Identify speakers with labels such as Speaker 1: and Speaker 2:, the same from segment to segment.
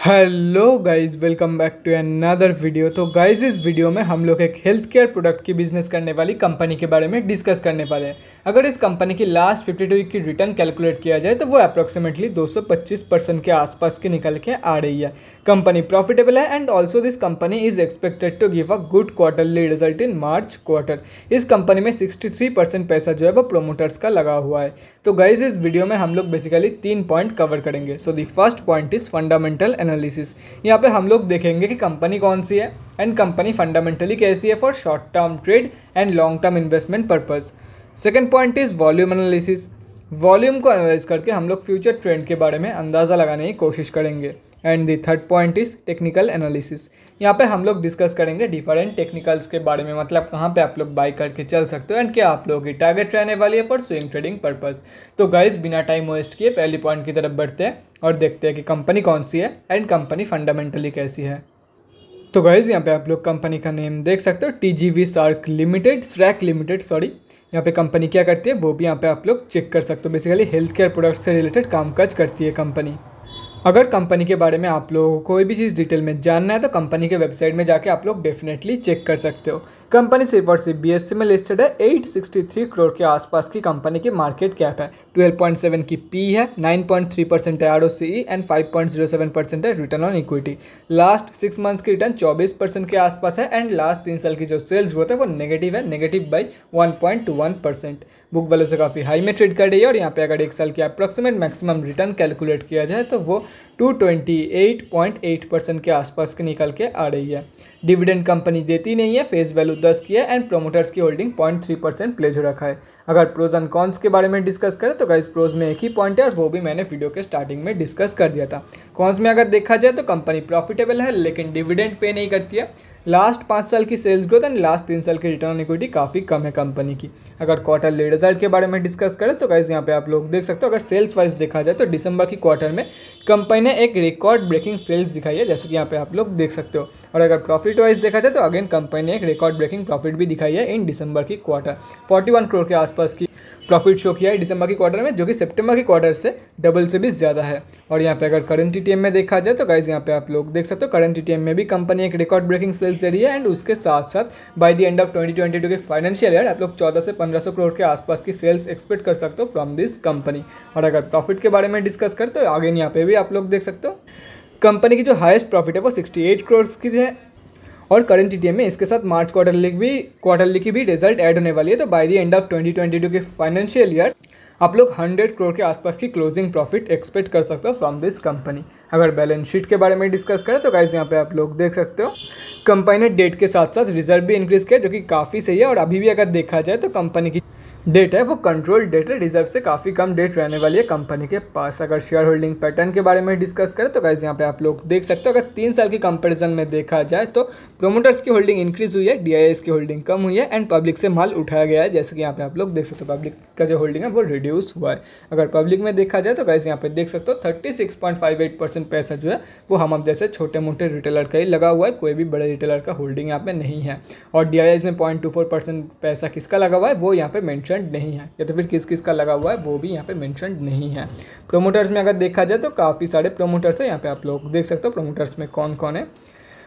Speaker 1: hello guys welcome back to another video तो guys इस video में हम लोग एक हेल्थ केयर प्रोडक्ट की बिजनेस करने वाली कंपनी के बारे में डिस्कस करने वाले हैं अगर इस कंपनी की लास्ट फिफ्टी वीक की रिटर्न कैलकुलेट किया जाए तो वो अप्रोक्सीमेटली 225 परसेंट के आसपास की निकल के आ रही है कंपनी प्रॉफिटेबल है and also this company is expected to give a good quarterly result in March quarter इस कंपनी में सिक्सटी पैसा जो है वो प्रोमोटर्स का लगा हुआ है तो गाइज इस वीडियो में हम लोग बेसिकली तीन पॉइंट कवर करेंगे so the first point is fundamental analysis यहाँ पे हम लोग देखेंगे कि कंपनी कौन सी है एंड कंपनी फंडामेंटली कैसी है for short term trade and long term investment purpose second point is volume analysis volume को एनालाइज करके हम लोग फ्यूचर ट्रेंड के बारे में अंदाज़ा लगाने की कोशिश करेंगे and the third point is technical analysis यहाँ पे हम लोग डिस्कस करेंगे डिफरेंट टेक्निकल्स के बारे में मतलब कहाँ पे आप लोग बाई करके चल सकते हो एंड क्या आप लोगों की टारगेट रहने वाली है फॉर स्विंग ट्रेडिंग पर्पज़ तो गाइज बिना टाइम वेस्ट किए पहली पॉइंट की तरफ बढ़ते हैं और देखते हैं कि कंपनी कौन सी है एंड कंपनी फंडामेंटली कैसी है तो गाइज़ यहाँ पे आप लोग कंपनी का नेम देख सकते हो T G V SRAAC limited SRAAC limited sorry यहाँ पे कंपनी क्या करती है वो भी यहाँ पे आप लोग चेक कर सकते हो बेसिकली हेल्थ केयर प्रोडक्ट्स से रिलेटेड कामकाज करती है कंपनी अगर कंपनी के बारे में आप लोगों को कोई भी चीज़ डिटेल में जानना है तो कंपनी के वेबसाइट में जाके आप लोग डेफिनेटली चेक कर सकते हो कंपनी सिर्फ और सिर्फ बी में लिस्टेड है 863 करोड़ के आसपास की कंपनी की मार्केट कैप है 12.7 की पी है 9.3 परसेंट है आर एंड 5.07 परसेंट है return on equity last six months की रिटर्न 24 परसेंट के आसपास है एंड लास्ट तीन साल की जो सेल्स ग्रोथ है वो नेगेटिव है negative by 1.1 percent book value से काफ़ी हाई में ट्रेड कर रही है और यहाँ पे अगर एक साल की अप्रॉक्सीमेट मैक्सिमम रिटर्न कैलकुलेट किया जाए तो वो टू परसेंट के आसपास के निकल के आ रही है डिविडेंड कंपनी देती नहीं है फेस वैल्यू दस की है एंड प्रोमोटर्स की holding point three percent pledge हो रखा है अगर प्रोज एंड कॉन्स के बारे में डिस्कस करें तो इस प्रोज में एक ही पॉइंट है और वो भी मैंने वीडियो के स्टार्टिंग में डिस्कस कर दिया था कॉन्स में अगर देखा जाए तो कंपनी प्रॉफिटेबल है लेकिन डिविडेंड पे नहीं करती है लास्ट पाँच साल की सेल्स ग्रोथ एंड लास्ट तीन साल की रिटर्न ऑन इक्विटी काफ़ी कम है कंपनी की अगर क्वार्टरली रिजल्ट के बारे में डिस्कस करें तो कैसे यहाँ पे आप लोग देख सकते हो अगर सेल्स वाइज देखा जाए तो दिसंबर की क्वार्टर में कंपनी ने एक रिकॉर्ड ब्रेकिंग सेल्स दिखाई है जैसे कि यहाँ पे आप लोग देख सकते हो और अगर प्रॉफिट वाइज देखा जाए तो अगेन कंपनी ने एक रिकॉर्ड ब्रेकिंग प्रॉफिट भी दिखाई है इन दिसंबर की क्वार्टर फोर्टी करोड़ के आसपास की प्रॉफिट शो किया है दिसंबर के क्वार्टर में जो कि सितंबर के क्वार्टर से डबल से भी ज़्यादा है और यहाँ पे अगर करंट टी में देखा जाए तो गाइज यहाँ पे आप लोग देख सकते हो करंट टी में भी कंपनी एक रिकॉर्ड ब्रेकिंग सेल्स दे रही है एंड उसके साथ साथ by the end of twenty twenty two के फाइनेंशियल ईयर आप लोग चौदह से पंद्रह करोड़ के आसपास की सेल्स एक्सपेक्ट कर सकते हो फ्रॉम दिस कंपनी और अगर प्रॉफिट के बारे में डिस्कस करते हो आगे यहाँ पे भी आप लोग देख सकते हो कंपनी की जो हाईएस्ट प्रॉफिट है वो 68 करोड़ की है और करंट ईटीएम में इसके साथ मार्च क्वार्टरली भी क्वार्टरली की भी रिजल्ट ऐड होने वाली है तो बाय द एंड ऑफ 2022 के फाइनेंशियल ईयर आप लोग 100 करोड़ के आसपास की क्लोजिंग प्रॉफिट एक्सपेक्ट कर सकते हो फ्रॉम दिस कंपनी अगर बैलेंस शीट के बारे में डिस्कस करें तो गाइज यहाँ पे आप लोग देख सकते हो कंपनी ने डेट के साथ साथ रिजर्व भी इंक्रीज किया जो कि काफ़ी सही है और अभी भी अगर देखा जाए तो कंपनी की डेट है वो कंट्रोल डेट है रिजर्व से काफ़ी कम डेट रहने वाली है कंपनी के पास अगर शेयर होल्डिंग पैटर्न के बारे में डिस्कस करें तो गाइज यहाँ पे आप लोग देख सकते हो अगर तीन साल की कंपैरिजन में देखा जाए तो प्रोमोटर्स की होल्डिंग इंक्रीज हुई है डीआईएस की होल्डिंग कम हुई है एंड पब्लिक से माल उठाया गया है जैसे कि यहाँ पे आप लोग देख सकते हो पब्लिक का जो होल्डिंग है वो रिड्यूस हुआ है अगर पब्लिक में देखा जाए तो गाइज यहाँ पे देख सकते हो थर्टी पैसा जो है वो हम अब जैसे छोटे मोटे रिटेलर का ही लगा हुआ है कोई भी बड़े रिटेलर का होल्डिंग यहाँ पे नहीं है और डी में पॉइंट पैसा किसका लगा हुआ है वो यहाँ पे मैंशन मैंशन नहीं है या तो फिर किस किस का लगा हुआ है वो भी यहाँ पे मैंशन नहीं है प्रोमोटर्स में अगर देखा जाए तो काफ़ी सारे प्रोमोटर्स हैं यहाँ पे आप लोग देख सकते हो प्रोमोटर्स में कौन कौन है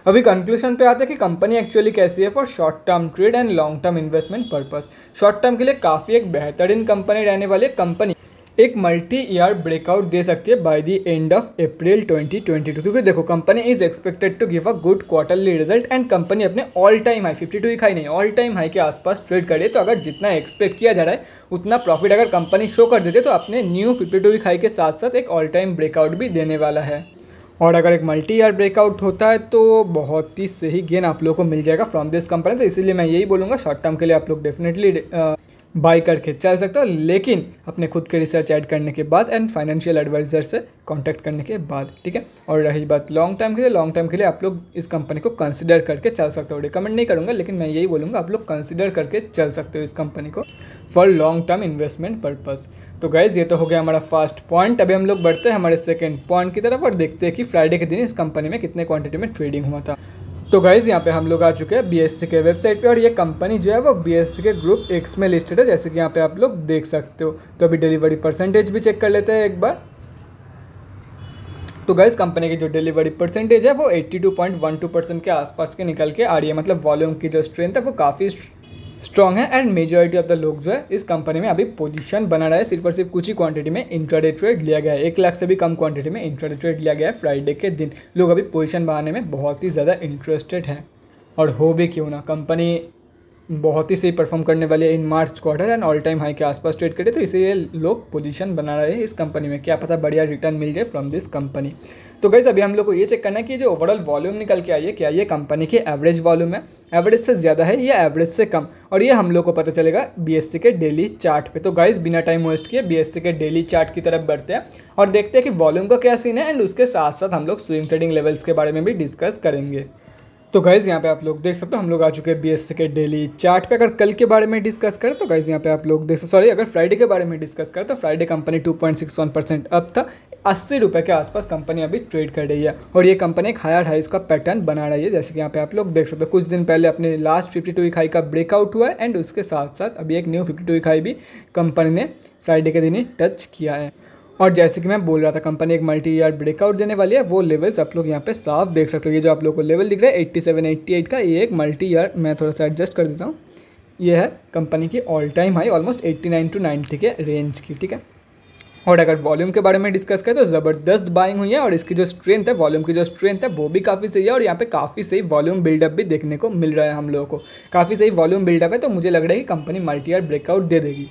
Speaker 1: अभी कंक्लूजन पे आते हैं कि कंपनी एक्चुअली कैसी है for short term trade and long term investment purpose short term के लिए काफ़ी एक बेहतरीन कंपनी रहने वाली कंपनी एक मल्टी ईयर ब्रेकआउट दे सकती है by the end of April 2022 क्योंकि देखो company is expected to give a good quarterly result and company अपने ऑल टाइम हाई 52 टू खाई नहीं ऑल टाइम हाई के आसपास ट्रेड करे तो अगर जितना एक्सपेक्ट किया जा रहा है उतना प्रॉफिट अगर कंपनी शो कर देते तो अपने न्यू फिफ्टी टू हाई के साथ साथ एक ऑल टाइम ब्रेकआउट भी देने वाला है और अगर एक मल्टी ईयर ब्रेकआउट होता है तो बहुत ही सही गेन आप लोगों को मिल जाएगा फ्रॉम दिस कंपनी तो इसीलिए मैं यही बोलूँगा शॉर्ट टर्म के लिए आप लोग डेफिनेटली बाय करके चल सकते हो लेकिन अपने खुद के रिसर्च ऐड करने के बाद एंड फाइनेंशियल एडवाइज़र से कांटेक्ट करने के बाद ठीक है और रही बात लॉन्ग टाइम के लिए लॉन्ग टाइम के लिए आप लोग इस कंपनी को कंसिडर करके चल सकते हो रिकमेंड नहीं करूँगा लेकिन मैं यही बोलूँगा आप लोग कंसिडर करके चल सकते हो इस कंपनी को for long term investment purpose तो गाइज ये तो हो गया हमारा फर्स्ट पॉइंट अभी हम लोग बढ़ते हैं हमारे सेकेंड पॉइंट की तरफ और देखते हैं कि फ्राइडे के दिन इस कंपनी में कितने क्वांटिटी में ट्रेडिंग हुआ था तो गाइज़ यहाँ पे हम लोग आ चुके हैं बी के वेबसाइट पे और ये कंपनी जो है वो बी के ग्रुप एक्स में लिस्टेड है जैसे कि यहाँ पे आप लोग देख सकते हो तो अभी डिलीवरी परसेंटेज भी चेक कर लेते हैं एक बार तो गाइज़ कंपनी की जो डिलीवरी परसेंटेज है वो 82.12 परसेंट के आसपास के निकल के आ रही है मतलब वॉल्यूम की जो स्ट्रेंथ है वो काफ़ी स्ट्रॉन्ग है एंड मेजोरिटी ऑफ द लोग जो है इस कंपनी में अभी पोजीशन बना रहा है सिर्फ और सिर्फ कुछ ही क्वांटिटी में इंट्राडे ट्रेड लिया गया है एक लाख से भी कम क्वांटिटी में इंट्राडे ट्रेड लिया गया है फ्राइडे के दिन लोग अभी पोजीशन बनाने में बहुत ही ज़्यादा इंटरेस्टेड हैं और हो भी क्यों ना कंपनी बहुत ही सही परफॉर्म करने वाले in March quarter and all time high के आसपास ट्रेड करे तो इसलिए लोग पोजीशन बना रहे हैं इस कंपनी में क्या पता बढ़िया रिटर्न मिल जाए फ्रॉम दिस कंपनी तो गैस अभी हम लोग को ये चेक करना है कि जो ओवरऑल वॉल्यूम निकल के आई है क्या ये कंपनी की एवरेज वॉल्यूम है एवरेज से ज़्यादा है या एवरेज से कम और ये हम लोग को पता चलेगा बी के डेली चार्ट पे तो गाइज बिना टाइम वेस्ट किए बी के डेली चार्ट की तरफ बढ़ते हैं और देखते हैं कि वॉल्यूम का क्या सीन है एंड उसके साथ साथ हम लोग स्विंग ट्रेडिंग लेवल्स के बारे में भी डिस्कस करेंगे तो गाइज़ यहाँ पे आप लोग देख सकते हो हम लोग आ चुके हैं बी के डेली चार्ट पे अगर कल के बारे में डिस्कस करें तो गाइज़ यहाँ पे आप लोग देख सकते सॉरी अगर फ्राइडे के बारे में डिस्कस करें तो फ्राइडे कंपनी 2.61 परसेंट अप था अस्सी रुपये के आसपास कंपनी अभी ट्रेड कर रही है और ये कंपनी एक हायर हाइज का पैटर्न बना रही है जैसे कि यहाँ पे आप लोग देख सकते हो कुछ दिन पहले अपने लास्ट फिफ्टी टू का ब्रेकआउट हुआ है एंड उसके साथ साथ अभी एक न्यू फिफ्टी टू भी कंपनी ने फ्राइडे के दिन ही टच किया है और जैसे कि मैं बोल रहा था कंपनी एक मल्टी ईयर ब्रेकआउट देने वाली है वो लेवल्स आप लोग यहाँ पे साफ देख सकते हो ये जो आप लोग को लेवल दिख रहा है एट्टी सेवन एट्टी एट का ये एक मल्टी ईयर मैं थोड़ा सा एडजस्ट कर देता हूँ ये है कंपनी की all time high almost eighty nine to 90 के रेंज की ठीक है और अगर वॉल्यूम के बारे में डिस्कस करें तो ज़बरदस्त बाइंग हुई है और इसकी जो स्ट्रेंथ है वॉल्यूम की जो स्ट्रेंथ है वो भी काफ़ी सही है और यहाँ पे काफ़ी सही वॉल्यूम बिल्डअप भी देखने को मिल रहा है हम लोगों को काफ़ी सही वॉल्यूम बिल्डअप है तो मुझे लग रहा है कि कंपनी मल्टी ईयर ब्रेकआउट दे देगी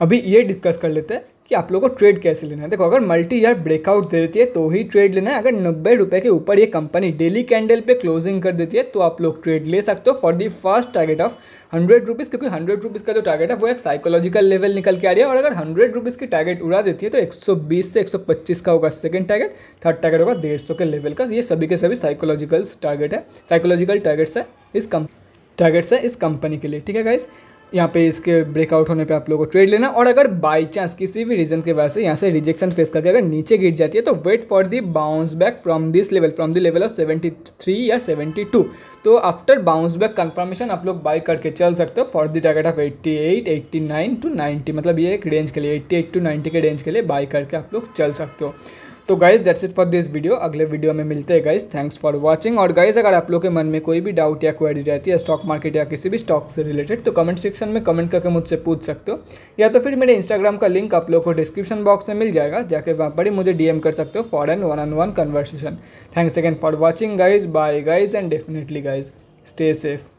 Speaker 1: अभी ये डिस्कस कर लेते हैं कि आप लोगों को ट्रेड कैसे लेना है देखो अगर मल्टी ईयर ब्रेकआउट दे देती है तो ही ट्रेड लेना है अगर नब्बे रुपये के ऊपर ये कंपनी डेली कैंडल पे क्लोजिंग कर देती है तो आप लोग ट्रेड ले सकते हो for the first target of hundred rupees क्योंकि हंड्रेड रुपीज़ का जो टारगेट है वो एक साइकोलॉजिकल लेवल निकल के आ रही है और अगर हंड्रेड रुपीज़ की टारगेट उड़ा देती है तो एक सौ बीस से एक सौ पच्चीस का होगा सेकेंड टारगेट थर्ड टारगेट होगा डेढ़ सौ के लेवल का ये सभी के सभी साइकोलॉजिकल टारगेट है साइकोलॉजिकल टारगेट्स है इस कम टारगेट्स है इस कंपनी के लिए ठीक है गाइज़ यहाँ पे इसके ब्रेकआउट होने पे आप लोगों को ट्रेड लेना और अगर बाई चांस किसी भी रीजन के वजह से यहाँ से रिजेक्शन फेस करके अगर नीचे गिर जाती है तो wait for the bounce back from this level from the level of 73 या 72 तो आफ्टर बाउंस बैक कंफर्मेशन आप लोग बाई करके चल सकते हो for the target of eighty eight to ninety मतलब ये एक रेंज के लिए एट्टी टू नाइन्टी के रेंज के लिए बाई करके आप लोग चल सकते हो तो guys that's it for this video अगले वीडियो में मिलते हैं गाइज थैंक्स फॉर वॉचिंग और गाइज अगर आप लोग के मन में कोई भी डाउट या क्वेरी रहती है स्टॉक मार्केट या किसी भी स्टॉक से रिलेटेड तो कमेंट सेक्शन में कमेंट करके मुझसे पूछ सकते हो या तो फिर मेरे इंस्टाग्राम का लिंक आप लोग को डिस्क्रिप्शन बॉक्स में मिल जाएगा जाके वहाँ पर ही मुझे डीएम कर सकते हो for an one on one conversation thanks again for watching guys bye guys and definitely guys stay safe